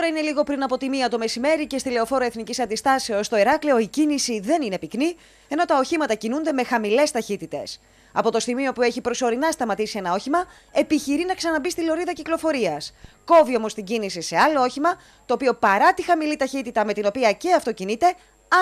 ώρα είναι λίγο πριν από τη μία το μεσημέρι και στη λεωφόρο Εθνικής Αντιστάσεως στο Εράκλειο η κίνηση δεν είναι πυκνή, ενώ τα οχήματα κινούνται με χαμηλές ταχύτητες. Από το σημείο που έχει προσωρινά σταματήσει ένα όχημα, επιχειρεί να ξαναμπεί στη λωρίδα κυκλοφορίας. Κόβει όμως την κίνηση σε άλλο όχημα, το οποίο παρά τη χαμηλή ταχύτητα με την οποία και αυτοκινείται,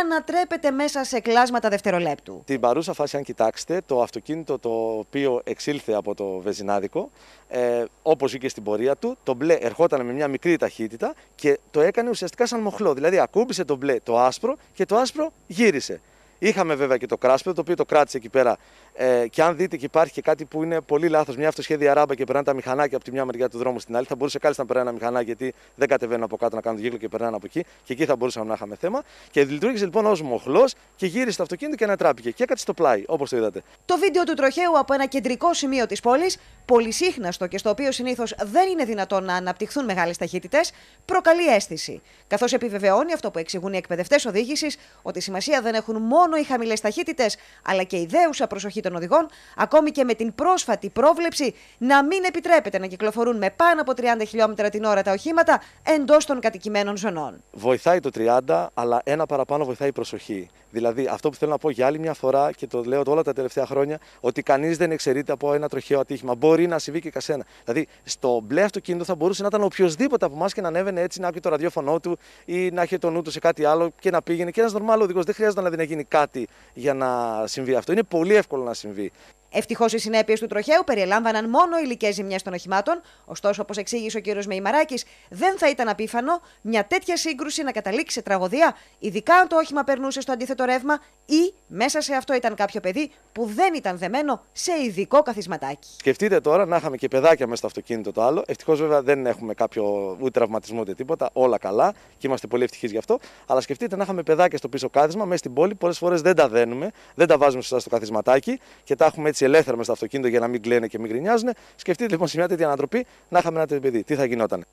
ανατρέπεται μέσα σε κλάσματα δευτερολέπτου. Την παρούσα φάση, αν κοιτάξετε, το αυτοκίνητο το οποίο εξήλθε από το βεζινάδικο, ε, όπως είχε στην πορεία του, το μπλε ερχόταν με μια μικρή ταχύτητα και το έκανε ουσιαστικά σαν μοχλό. Δηλαδή, ακούμπησε το μπλε το άσπρο και το άσπρο γύρισε. Είχαμε βέβαια και το κράσπεδο, το οποίο το κράτησε εκεί πέρα ε, και αν δείτε και υπάρχει και κάτι που είναι πολύ λάθος, μια αυτοσχέδια ράμπα και περνάνε τα μηχανάκια από τη μια μεριά του δρόμου στην άλλη, θα μπορούσε κάλλιστα να περνάει ένα μηχανάκι γιατί δεν κατεβαίνουν από κάτω να κάνουν γύρω και περνάνε από εκεί και εκεί θα μπορούσαμε να είχαμε θέμα. Και λειτουργήσε λοιπόν ως μοχλός και γύρισε το αυτοκίνητο και ανατράπηκε και έκατσε το πλάι, όπως το είδατε. Το βίντεο του τροχαίου από ένα κεντρικό σημείο της πόλης, πολυσύχναστο και στο οποίο συνήθως δεν είναι δυνατόν να αναπτυχθούν μεγάλες ταχύτητες, προκαλεί αίσθηση. Καθώς επιβεβαιώνει αυτό που εξηγούν οι εκπαιδευτές οδήγησης ότι σημασία δεν έχουν μόνο οι χαμηλές ταχύτητες, αλλά και η δέουσα προσοχή οδηγών, ακόμη και με την πρόσφατη πρόβλεψη να μην επιτρέπεται να κυκλοφορούν με πάνω από 30 χιλιόμετρα την ώρα τα οχήματα εντός των κατοικημένων ζωνών. Βοηθάει το 30, αλλά ένα παραπάνω βοηθάει η προσοχή. Δηλαδή, αυτό που θέλω να πω για άλλη μια φορά και το λέω όλα τα τελευταία χρόνια, ότι κανείς δεν εξαιρείται από ένα τροχαίο ατύχημα. Μπορεί να συμβεί και κασένα. Δηλαδή, στο μπλε αυτοκίνητο θα μπορούσε να ήταν οποιοδήποτε από εμάς και να ανέβαινε έτσι, να άκουγε το ραδιόφωνό του ή να έχει το νου του σε κάτι άλλο και να πήγαινε. Και ένας νορμάλο οδηγός δεν χρειάζεται δηλαδή, να γίνει κάτι για να συμβεί αυτό. Είναι πολύ εύκολο να συμβεί. Ευτυχώς οι συνέπειες του τροχαίου περιέλαμβαναν μόνο υλικές ζημιές των οχημάτων, ωστόσο, όπως εξήγησε ο κ. Μεϊμαράκης, δεν θα ήταν απίθανο μια τέτοια σύγκρουση να καταλήξει σε τραγωδία, ειδικά αν το όχημα περνούσε στο αντίθετο ρεύμα ή μέσα σε αυτό ήταν κάποιο παιδί που δεν ήταν δεμένο σε ειδικό καθισματάκι. Σκεφτείτε τώρα να είχαμε και παιδάκια μέσα στο αυτοκίνητο το άλλο. Ευτυχώς βέβαια δεν έχουμε κάποιο ούτε τραυματισμό ούτε τίποτα. Όλα καλά και είμαστε πολύ ευτυχείς γι' αυτό. Αλλά σκεφτείτε να είχαμε παιδάκια στο πίσω κάθισμα μέσα στην πόλη. Πολλές φορές δεν τα δένουμε, δεν τα βάζουμε σωστά στο καθισματάκι και τα έχουμε έτσι ελεύθερα μέσα στο αυτοκίνητο για να μην κλαίνε και μην γκρινιάζουν. Σκεφτείτε λοιπόν σε μια τέτοια ανατροπή να είχαμε ένα τέτοιο παιδί. Τι θα γινόταν.